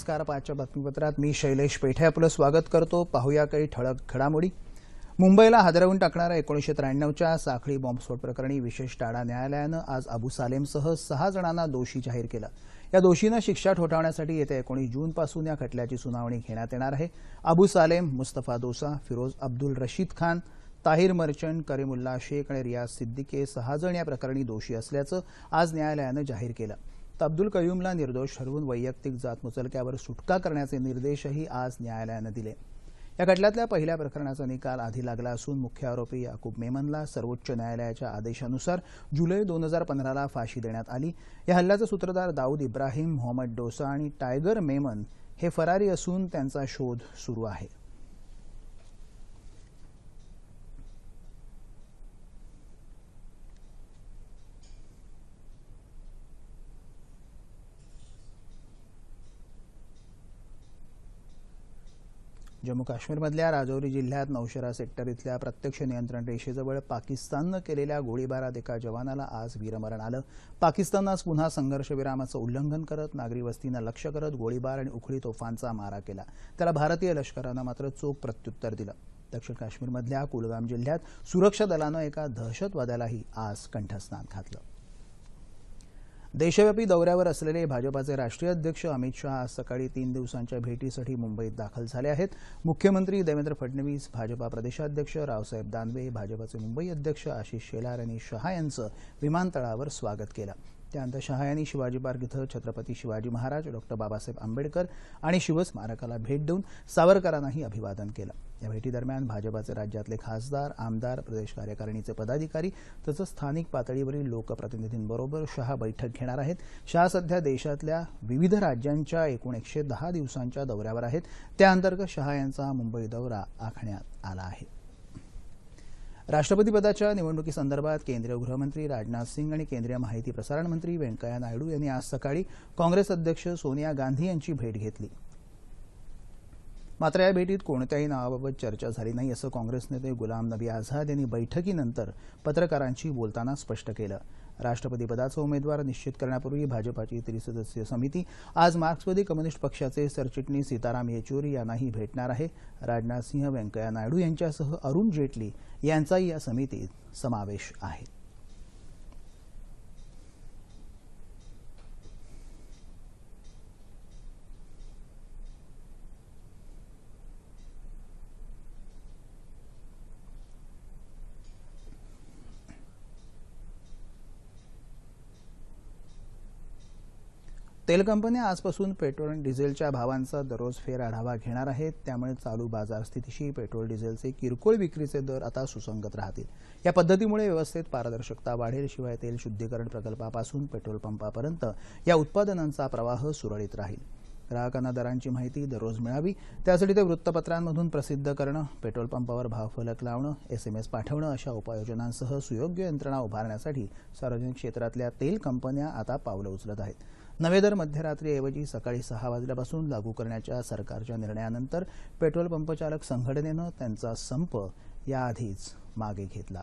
नमस्कार पाचच्या बातमीपत्रात मी शैलेश पेठे आपलं स्वागत करतो पाहूया काही ठळक घडामोडी मुंबईला हादरवून टाकणाऱ्या एकोणीशे त्र्याण्णवच्या साखळी बॉम्बस्फोट प्रकरणी विशेष टाडा न्यायालयानं आज अबू सालेमसह सहा जणांना दोषी जाहीर केलं या दोषींना शिक्षा ठोठावण्यासाठी येत्या एकोणीस जूनपासून या खटल्याची सुनावणी घेण्यात येणार आहे अबू सालेम मुस्तफा दोसा फिरोज अब्दुल रशीद खान ताहिर मर्चंट करीमुल्ला शेख आणि रियाज सिद्दीकी हे सहाजण या प्रकरणी दोषी असल्याचं आज न्यायालयानं जाहीर केलं अब्दुल कयूमला निर्दोष ठरवून वैयक्तिक जात मुचलक्यावर सुटका करण्याचे निर्देशही आज न्यायालयानं दिले या खटल्यातल्या पहिल्या प्रकरणाचा निकाल आधी लागला असून मुख्य आरोपी याकूब मेमनला सर्वोच्च न्यायालयाच्या आदेशानुसार जुलै दोन हजार पंधराला फाशी देण्यात आली या हल्ल्याचा सूत्रधार दाऊद इब्राहिम मोहम्मद डोसा आणि टायगर मेमन हे फरारी असून त्यांचा शोध सुरू आहे जम्मू काश्मीरमधल्या राजौरी जिल्ह्यात नौशेरा सेक्टर इथल्या प्रत्यक्ष नियंत्रण रेषेजवळ पाकिस्ताननं केलेल्या गोळीबारात एका जवानाला आज वीरमरण आलं पाकिस्ताननं आज पुन्हा संघर्षविरामाचं उल्लंघन करत नागरी वस्तींना लक्ष करत गोळीबार आणि उखळी तोफांचा मारा केला त्याला भारतीय लष्करानं मात्र चोख प्रत्युत्तर दिलं दक्षिण काश्मीरमधल्या कुलगाम जिल्ह्यात सुरक्षा दलानं एका दहशतवाद्यालाही आज कंठस्नान घातलं देशव्यापी दौऱ्यावर असलेले भाजपाचे राष्ट्रीय अध्यक्ष अमित शहा आज सकाळी तीन दिवसांच्या भेटीसाठी मुंबईत दाखल झाले आहेत मुख्यमंत्री देवेंद्र फडणवीस भाजपा प्रदेशाध्यक्ष रावसाहेब दानवे भाजपाचे मुंबई अध्यक्ष आशिष शेलार यांनी शहा यांचं विमानतळावर स्वागत केलं त्यानंतर शहा यांनी शिवाजी पार्क इथं छत्रपती शिवाजी महाराज डॉक्टर बाबासाहेब आंबेडकर आणि शिवस्मारकाला भेट देऊन सावरकरांनाही अभिवादन केलं या भेटीदरम्यान भाजपाचे राज्यातले खासदार आमदार प्रदेश कार्यकारिणीचे पदाधिकारी तसंच स्थानिक पातळीवरील लोकप्रतिनिधींबरोबर शहा बैठक घेणार आहेत शहा सध्या देशातल्या विविध राज्यांच्या एकूण एकशे दहा दिवसांच्या दौऱ्यावर आहेत त्याअंतर्गत शहा यांचा मुंबई दौरा आखण्यात आला आहे राष्ट्रपतीपदाच्या निवडणुकीसंदर्भात केंद्रीय गृहमंत्री राजनाथ सिंग आणि केंद्रीय माहिती प्रसारण मंत्री व्यंकय्या नायडू यांनी आज सकाळी काँग्रेस अध्यक्ष सोनिया गांधी यांची भेट घेतली मात्र या भेटीत कोणत्याही नावाबाबत चर्चा झाली नाही असं काँग्रेस नेते गुलाम नबी आझाद यांनी बैठकीनंतर पत्रकारांशी बोलताना स्पष्ट केलं राष्ट्रपतीपदाचा उमेदवार निश्चित करण्यापूर्वी भाजपाची त्रिसदस्यीय समिती आज मार्क्सवादी कम्युनिस्ट पक्षाचे सरचिटणीस सीताराम येचुरी यांनाही भेटणार आहे राजनाथ सिंह व्यंकय्या नायडू यांच्यासह अरुण जेटली यांचाही या समितीत समावेश आहे तेल कंपन्या आजपासून पेट्रोल आणि डिझेलच्या भावांचा दररोज फेर आढावा घेणार आहेत त्यामुळे चालू बाजार स्थितीशी पेट्रोल डिझेलचे किरकोळ विक्रीचे दर आता सुसंगत राहतील या पद्धतीमुळे व्यवस्थेत पारदर्शकता वाढेल शिवाय तेल शुद्धीकरण प्रकल्पापासून पेट्रोल पंपापर्यंत या उत्पादनांचा प्रवाह सुरळीत राहील ग्राहकांना दरांची माहिती दररोज मिळावी त्यासाठी ते वृत्तपत्रांमधून प्रसिद्ध करणं पेट्रोल पंपावर भावफलक लावणं एसएमएस पाठवणं अशा उपाययोजनांसह सुयोग्य यंत्रणा उभारण्यासाठी सार्वजनिक क्षेत्रातल्या तेल कंपन्या आता पावलं उचलत आहेत नवे दर ऐवजी सकाळी सहा वाजल्यापासून लागू करण्याच्या सरकारच्या निर्णयानंतर पेट्रोल पंपचालक संघटनेनं त्यांचा संप याआधीच मागे घेतला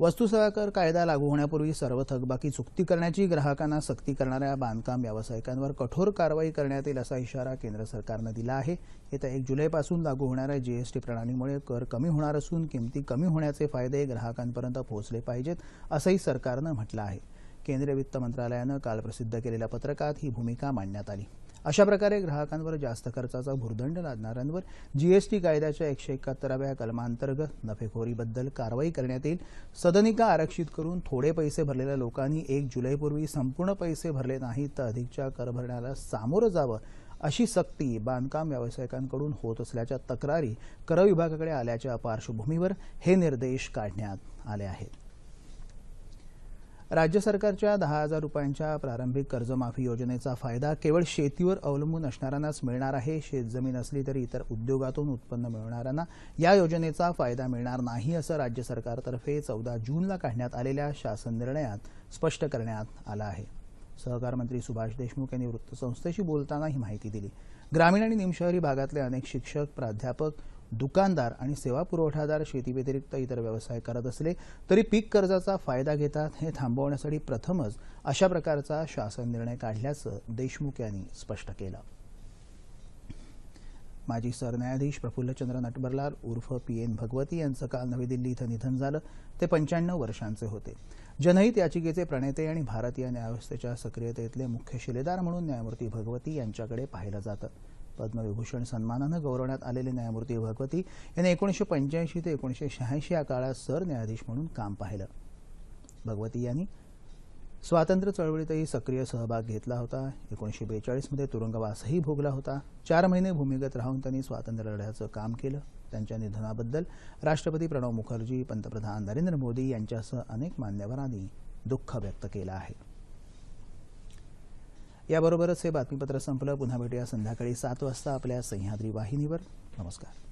वस्तूसेवा कर कायदा लागू होण्यापूर्वी सर्व थकबाकी चुकती करण्याची ग्राहकांना सक्ती करणाऱ्या बांधकाम व्यावसायिकांवर कठोर कारवाई करण्यात येईल असा इशारा केंद्र सरकारनं दिला आहे येत्या एक जुलैपासून लागू होणाऱ्या जीएसटी प्रणालीमुळे कर कमी होणार असून किमती कमी होण्याचे फायदे ग्राहकांपर्यंत पोहोचले पाहिजेत असंही सरकारनं म्हटलं आहे केंद्रीय वित्त मंत्रालयानं काल प्रसिद्ध केलेल्या पत्रकात ही भूमिका मांडण्यात आली अशा प्रकारे ग्राहकांवर जास्त खर्चाचा भूर्दंड लादणाऱ्यांवर जीएसटी कायद्याच्या एकशे एकाहत्तराव्या कलमांतर्गत नफेखोरीबद्दल कारवाई करण्यात येईल सदनिका आरक्षित करून थोडे पैसे भरलेल्या लोकांनी एक जुलैपूर्वी संपूर्ण पैसे भरले नाहीत तर अधिकच्या कर भरण्याला सामोरं जावं अशी सक्ती बांधकाम व्यावसायिकांकडून होत असल्याच्या तक्रारी कर विभागाकडे आल्याच्या पार्श्वभूमीवर हे निर्देश काढण्यात आले आहेत राज्य सरकारच्या दहा हजार रुपयांच्या प्रारंभिक कर्जमाफी योजनेचा फायदा केवळ शेतीवर अवलंबून असणाऱ्यांनाच मिळणार आहे शेतजमीन असली तरी इतर उद्योगातून उत्पन्न मिळवणाऱ्यांना या योजनेचा फायदा मिळणार नाही असं राज्य सरकारतर्फे चौदा जूनला काढण्यात आलेल्या शासन निर्णयात स्पष्ट करण्यात आलं आहे सहकार मंत्री सुभाष देशमुख यांनी वृत्तसंस्थेशी बोलताना ही माहिती दिली ग्रामीण आणि निमशहरी भागातले अनेक शिक्षक प्राध्यापक दुकानदार आणि सेवा पुरवठादार शेतीव्यतिरिक्त इतर व्यवसाय करत असले तरी पीक कर्जाचा फायदा घेतात हे थांबवण्यासाठी प्रथमच अशा प्रकारचा शासन निर्णय काढल्याचं देशमुख यांनी स्पष्ट केलं माजी सरन्यायाधीश प्रफुल्लचंद्र नटबरलाल उर्फ पी एन भगवती यांचं काल नवी दिल्ली इथं निधन झालं ते पंच्याण्णव वर्षांचे होते जनहित याचिकेचे प्रणेते आणि भारतीय न्यायव्यवस्थेच्या सक्रियतेतले मुख्य शिलेदार म्हणून न्यायमूर्ती भगवती यांच्याकडे पाहिलं जातं पद्मविभूषण सन्मानानं गौरवण्यात आलेले न्यायमूर्ती भगवती यांनी एकोणीशे पंच्याऐंशी ते एकोणीसशे शहाऐंशी या काळात सरन्यायाधीश म्हणून काम पाहिलं भगवती यांनी स्वातंत्र्य चळवळीतही सक्रिय सहभाग घेतला होता एकोणीसशे बेचाळीसमध्ये तुरुंगवासही भोगला होता चार महिने भूमिगत राहून त्यांनी स्वातंत्र्य लढ्याचं काम केलं त्यांच्या निधनाबद्दल राष्ट्रपती प्रणव मुखर्जी पंतप्रधान नरेंद्र मोदी यांच्यासह अनेक मान्यवरांनी दुःख व्यक्त केलं आहे याबरोबरच हे बातमीपत्र संपलं पुन्हा भेटूया संध्याकाळी सात वाजता आपल्या सह्याद्री वाहिनीवर नमस्कार